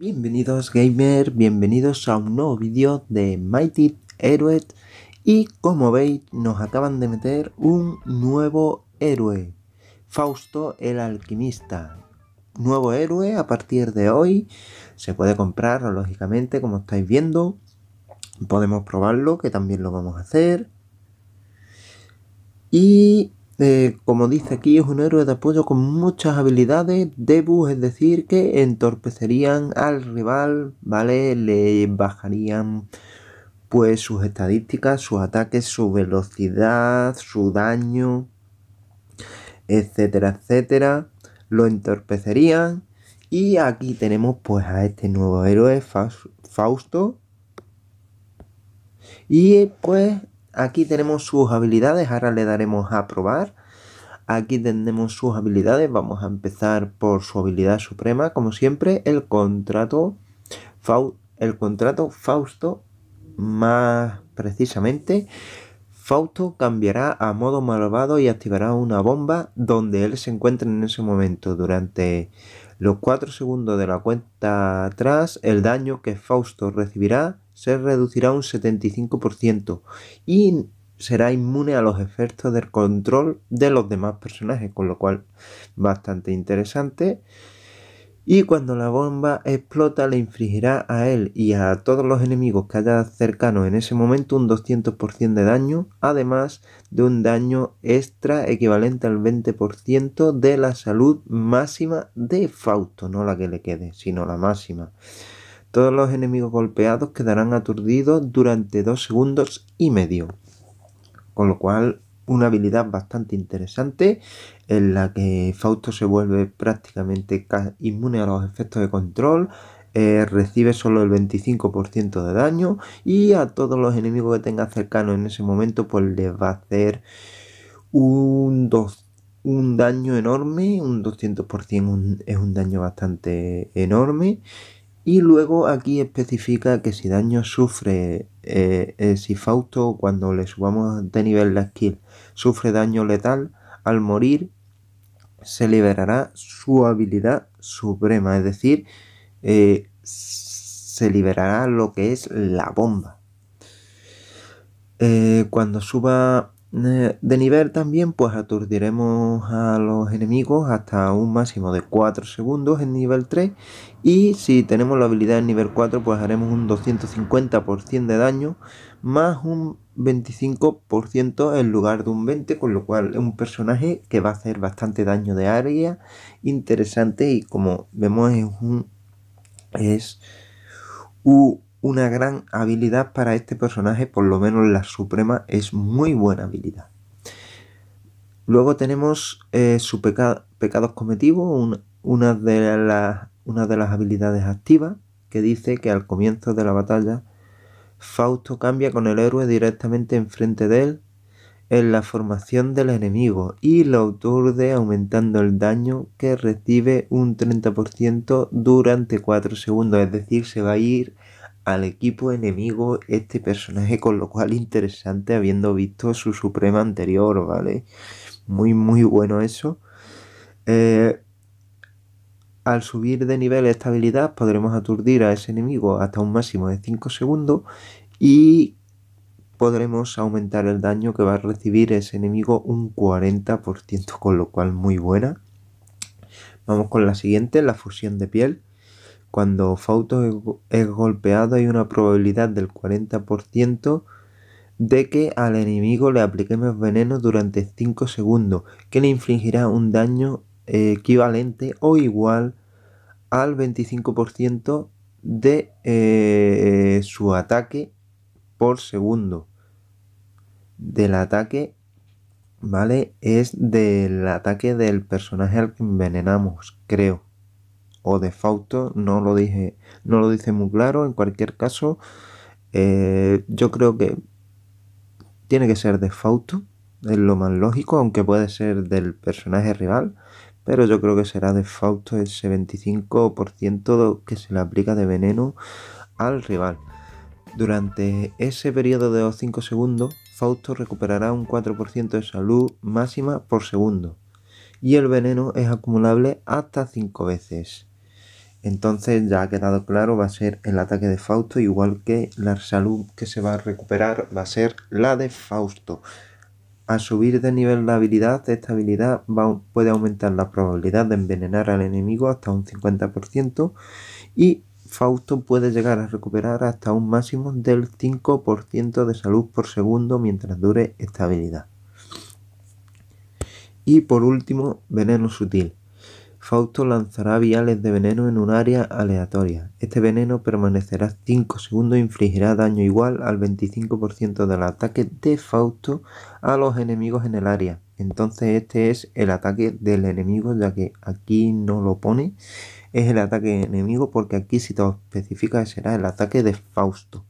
Bienvenidos gamer, bienvenidos a un nuevo vídeo de Mighty Heroes y como veis nos acaban de meter un nuevo héroe, Fausto el Alquimista. Nuevo héroe a partir de hoy, se puede comprar lógicamente como estáis viendo, podemos probarlo que también lo vamos a hacer. Y como dice aquí, es un héroe de apoyo con muchas habilidades, debus, es decir, que entorpecerían al rival, ¿vale? Le bajarían pues sus estadísticas, sus ataques, su velocidad, su daño, etcétera, etcétera. Lo entorpecerían. Y aquí tenemos pues a este nuevo héroe, Fausto. Y pues aquí tenemos sus habilidades, ahora le daremos a probar. Aquí tenemos sus habilidades. Vamos a empezar por su habilidad suprema. Como siempre, el contrato, el contrato Fausto, más precisamente. Fausto cambiará a modo malvado y activará una bomba donde él se encuentre en ese momento. Durante los 4 segundos de la cuenta atrás, el daño que Fausto recibirá se reducirá un 75% y será inmune a los efectos del control de los demás personajes, con lo cual bastante interesante. Y cuando la bomba explota le infligirá a él y a todos los enemigos que haya cercanos en ese momento un 200% de daño, además de un daño extra equivalente al 20% de la salud máxima de Fausto, no la que le quede, sino la máxima. Todos los enemigos golpeados quedarán aturdidos durante dos segundos y medio. Con lo cual, una habilidad bastante interesante en la que Fausto se vuelve prácticamente inmune a los efectos de control, eh, recibe solo el 25% de daño y a todos los enemigos que tenga cercano en ese momento pues les va a hacer un, un daño enorme, un 200% es un daño bastante enorme y luego aquí especifica que si daño sufre, eh, eh, si Fausto cuando le subamos de nivel la skill sufre daño letal, al morir se liberará su habilidad suprema, es decir, eh, se liberará lo que es la bomba. cuando suba de nivel también pues aturdiremos a los enemigos hasta un máximo de 4 segundos en nivel 3 y si tenemos la habilidad en nivel 4 pues haremos un 250% de daño más un 25% en lugar de un 20 con lo cual es un personaje que va a hacer bastante daño de área interesante y como vemos es un es un una gran habilidad para este personaje, por lo menos la suprema es muy buena habilidad. Luego tenemos eh, su pecado pecados cometidos, una, de las, una de las habilidades activas, que dice que al comienzo de la batalla, Fausto cambia con el héroe directamente enfrente de él en la formación del enemigo y lo aturde aumentando el daño que recibe un 30% durante 4 segundos, es decir, se va a ir al equipo enemigo este personaje, con lo cual interesante habiendo visto su suprema anterior, ¿vale? Muy, muy bueno eso. Eh, al subir de nivel esta habilidad podremos aturdir a ese enemigo hasta un máximo de 5 segundos y podremos aumentar el daño que va a recibir ese enemigo un 40%, con lo cual muy buena. Vamos con la siguiente, la fusión de piel. Cuando Fauto es golpeado hay una probabilidad del 40% de que al enemigo le apliquemos veneno durante 5 segundos, que le infligirá un daño eh, equivalente o igual al 25% de eh, su ataque por segundo. Del ataque, ¿vale? Es del ataque del personaje al que envenenamos, creo o de Fausto, no lo dije, no lo dice muy claro. En cualquier caso, eh, yo creo que tiene que ser de Fausto, es lo más lógico, aunque puede ser del personaje rival, pero yo creo que será de Fausto ese 25% que se le aplica de veneno al rival. Durante ese periodo de 5 segundos, Fausto recuperará un 4% de salud máxima por segundo. Y el veneno es acumulable hasta 5 veces. Entonces ya ha quedado claro, va a ser el ataque de Fausto, igual que la salud que se va a recuperar va a ser la de Fausto. Al subir de nivel la habilidad, esta habilidad puede aumentar la probabilidad de envenenar al enemigo hasta un 50% y Fausto puede llegar a recuperar hasta un máximo del 5% de salud por segundo mientras dure esta habilidad. Y por último, veneno sutil. Fausto lanzará viales de veneno en un área aleatoria. Este veneno permanecerá 5 segundos e infligirá daño igual al 25% del ataque de Fausto a los enemigos en el área. Entonces este es el ataque del enemigo, ya que aquí no lo pone. Es el ataque enemigo porque aquí si te lo especifica será el ataque de Fausto.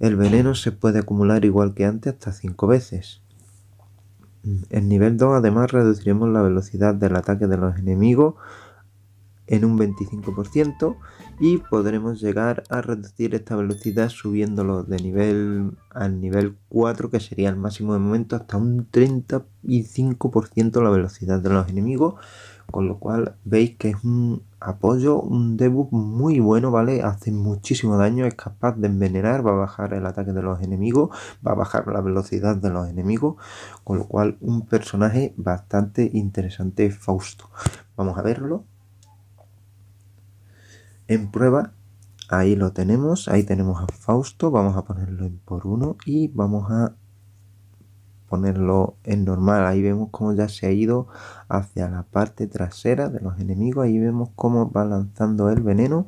El veneno se puede acumular igual que antes hasta 5 veces. En nivel 2 además reduciremos la velocidad del ataque de los enemigos en un 25% y podremos llegar a reducir esta velocidad subiéndolo de nivel al nivel 4 que sería el máximo de momento hasta un 35% la velocidad de los enemigos con lo cual veis que es un apoyo, un debuff muy bueno, ¿vale? Hace muchísimo daño, es capaz de envenenar, va a bajar el ataque de los enemigos, va a bajar la velocidad de los enemigos, con lo cual un personaje bastante interesante, Fausto. Vamos a verlo. En prueba, ahí lo tenemos, ahí tenemos a Fausto, vamos a ponerlo en por uno y vamos a ponerlo en normal. Ahí vemos cómo ya se ha ido hacia la parte trasera de los enemigos. Ahí vemos cómo va lanzando el veneno.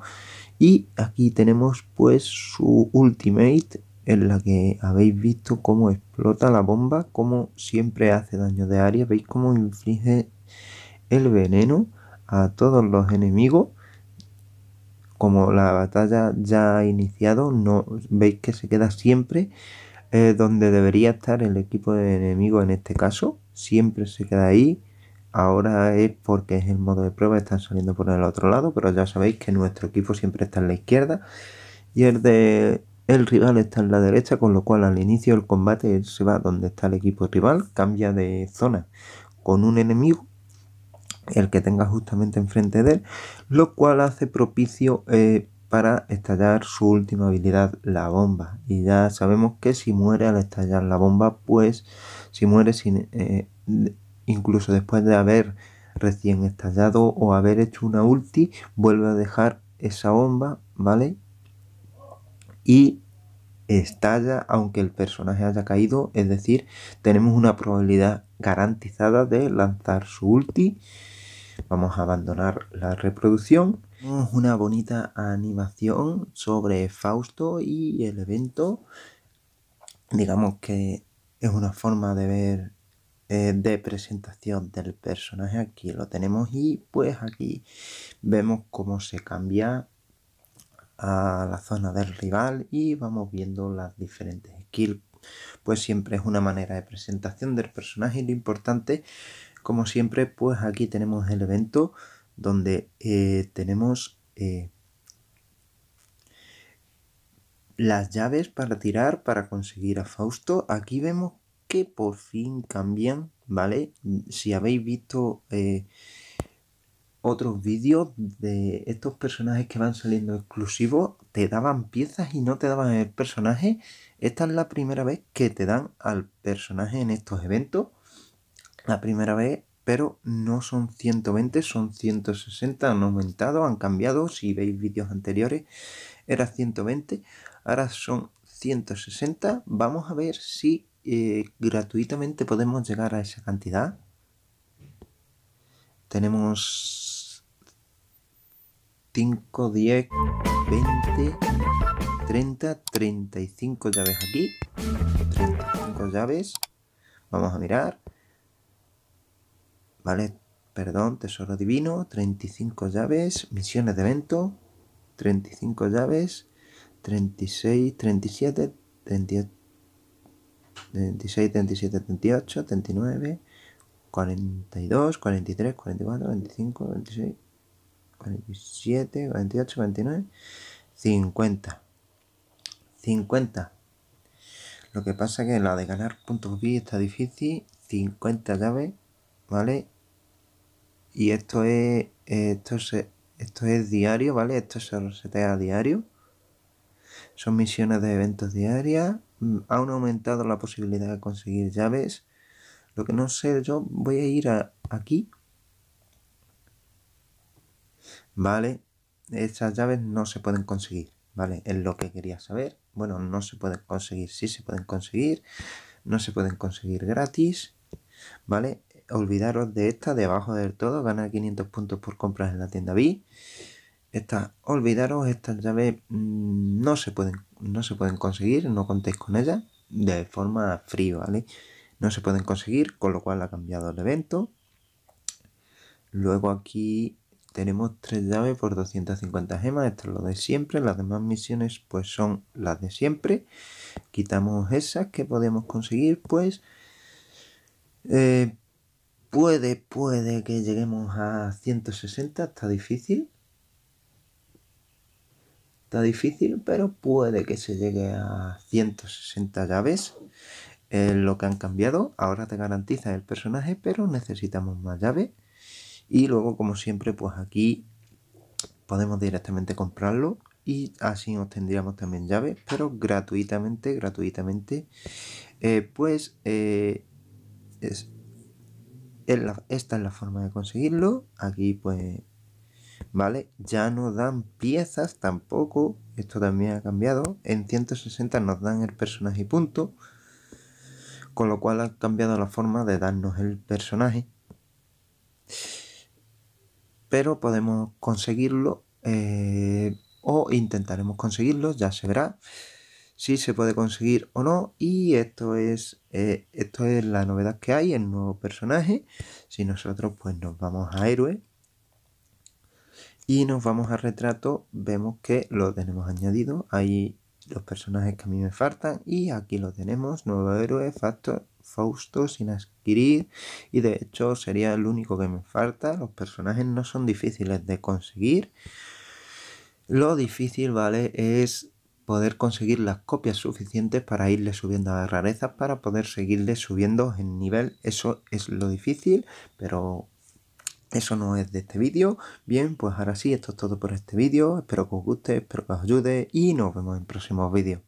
Y aquí tenemos pues su ultimate en la que habéis visto cómo explota la bomba, cómo siempre hace daño de área. Veis cómo inflige el veneno a todos los enemigos. Como la batalla ya ha iniciado, no, veis que se queda siempre donde debería estar el equipo de enemigo en este caso. Siempre se queda ahí. Ahora es porque es el modo de prueba, están saliendo por el otro lado, pero ya sabéis que nuestro equipo siempre está en la izquierda y el de el rival está en la derecha, con lo cual al inicio del combate se va donde está el equipo rival, cambia de zona con un enemigo, el que tenga justamente enfrente de él, lo cual hace propicio eh, para estallar su última habilidad, la bomba. Y ya sabemos que si muere al estallar la bomba, pues si muere eh, incluso después de haber recién estallado o haber hecho una ulti, vuelve a dejar esa bomba, ¿vale? Y estalla aunque el personaje haya caído, es decir, tenemos una probabilidad garantizada de lanzar su ulti. Vamos a abandonar la reproducción una bonita animación sobre Fausto y el evento. Digamos que es una forma de ver eh, de presentación del personaje. Aquí lo tenemos y pues aquí vemos cómo se cambia a la zona del rival y vamos viendo las diferentes skills. Pues siempre es una manera de presentación del personaje lo importante, como siempre, pues aquí tenemos el evento donde eh, tenemos eh, las llaves para tirar para conseguir a Fausto. Aquí vemos que por fin cambian, ¿vale? Si habéis visto eh, otros vídeos de estos personajes que van saliendo exclusivos, te daban piezas y no te daban el personaje. Esta es la primera vez que te dan al personaje en estos eventos. La primera vez pero no son 120, son 160, han aumentado, han cambiado, si veis vídeos anteriores era 120, ahora son 160, vamos a ver si eh, gratuitamente podemos llegar a esa cantidad. Tenemos 5, 10, 20, 30, 35 llaves aquí, 35 llaves, vamos a mirar. ¿vale? Perdón, tesoro divino, 35 llaves, misiones de evento, 35 llaves, 36, 37, 38, 36, 37, 38, 39, 42, 43, 44, 25, 26, 47, 48, 49, 50. 50. Lo que pasa es que la de ganar puntos VIP está difícil. 50 llaves, ¿vale? Y esto es, esto es, esto es diario, ¿vale? Esto se te da diario. Son misiones de eventos diarias. Mm, Han aumentado la posibilidad de conseguir llaves. Lo que no sé, yo voy a ir aquí. Vale, estas llaves no se pueden conseguir. Vale, es lo que quería saber. Bueno, no se pueden conseguir, sí se pueden conseguir. No se pueden conseguir gratis. Vale, olvidaros de esta debajo del todo, ganar 500 puntos por compras en la tienda B. Esta, olvidaros, estas llaves mm, no se, pueden, no se pueden conseguir, no contéis con ellas de forma fría, ¿vale? No se pueden conseguir, con lo cual ha cambiado el evento. Luego aquí tenemos tres llaves por 250 gemas, esto es lo de siempre, las demás misiones pues son las de siempre. Quitamos esas que podemos conseguir pues eh, puede, puede que lleguemos a 160. Está difícil. Está difícil, pero puede que se llegue a 160 llaves. lo que han cambiado. Ahora te garantiza el personaje, pero necesitamos más llaves. Y luego, como siempre, pues aquí podemos directamente comprarlo. Y así obtendríamos también llaves, pero gratuitamente, gratuitamente. Eh, pues eh, es, esta es la forma de conseguirlo. Aquí pues, ¿vale? Ya no dan piezas tampoco. Esto también ha cambiado. En 160 nos dan el personaje punto. Con lo cual ha cambiado la forma de darnos el personaje. Pero podemos conseguirlo eh, o intentaremos conseguirlo, ya se verá si se puede conseguir o no. Y esto es, eh, esto es la novedad que hay, el nuevo personaje. Si nosotros pues nos vamos a héroe y nos vamos a retrato, vemos que lo tenemos añadido. Ahí los personajes que a mí me faltan y aquí lo tenemos, nuevo héroe, Factor, Fausto sin adquirir y de hecho sería el único que me falta. Los personajes no son difíciles de conseguir. Lo difícil, ¿vale? Es poder conseguir las copias suficientes para irle subiendo a las rarezas para poder seguirle subiendo en nivel. Eso es lo difícil, pero eso no es de este vídeo. Bien, pues ahora sí, esto es todo por este vídeo. Espero que os guste, espero que os ayude y nos vemos en próximos vídeos.